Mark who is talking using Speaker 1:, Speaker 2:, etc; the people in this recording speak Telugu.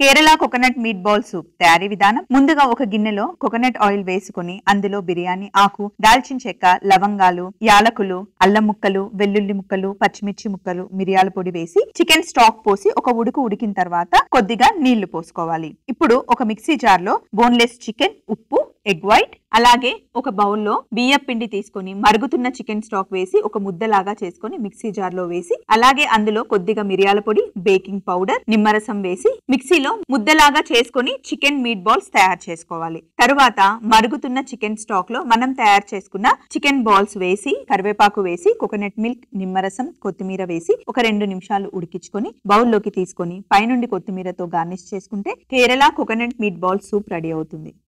Speaker 1: Kerala coconut meat ball soup తయారీ విధానం ముందుగా ఒక గిన్నెలో కోకోనట్ ఆయిల్ వేసుకుని అందులో బిర్యానీ ఆకు దాల్చిన చెక్క లవంగాలు యాలకులు అల్లం ముక్కలు వెల్లుల్లి ముక్కలు పచ్చిమిర్చి ముక్కలు మిరియాల పొడి వేసి చికెన్ స్టాక్ పోసి ఒక ఉడుకు ఉడికిన తర్వాత కొద్దిగా నీళ్లు పోసుకోవాలి ఇప్పుడు ఒక మిక్సీ జార్ లో బోన్లెస్ చికెన్ ఉప్పు ఎగ్ వైట్ అలాగే ఒక బౌల్లో బియ్య పిండి తీసుకొని మరుగుతున్న చికెన్ స్టాక్ వేసి ఒక ముద్దలాగా చేసుకొని మిక్సీ జార్లో వేసి అలాగే అందులో కొద్దిగా మిరియాల పొడి బేకింగ్ పౌడర్ నిమ్మరసం వేసి మిక్సీలో ముద్దలాగా చేసుకొని చికెన్ మీట్ బాల్స్ తయారు చేసుకోవాలి తరువాత మరుగుతున్న చికెన్ స్టాక్ లో మనం తయారు చేసుకున్న చికెన్ బాల్స్ వేసి కరివేపాకు వేసి కోకోనట్ మిల్క్ నిమ్మరసం కొత్తిమీర వేసి ఒక రెండు నిమిషాలు ఉడికించుకొని బౌల్లోకి తీసుకొని పైనుండి కొత్తిమీరతో గార్నిష్ చేసుకుంటే Kerala coconut meat ball soup ready అవుతుంది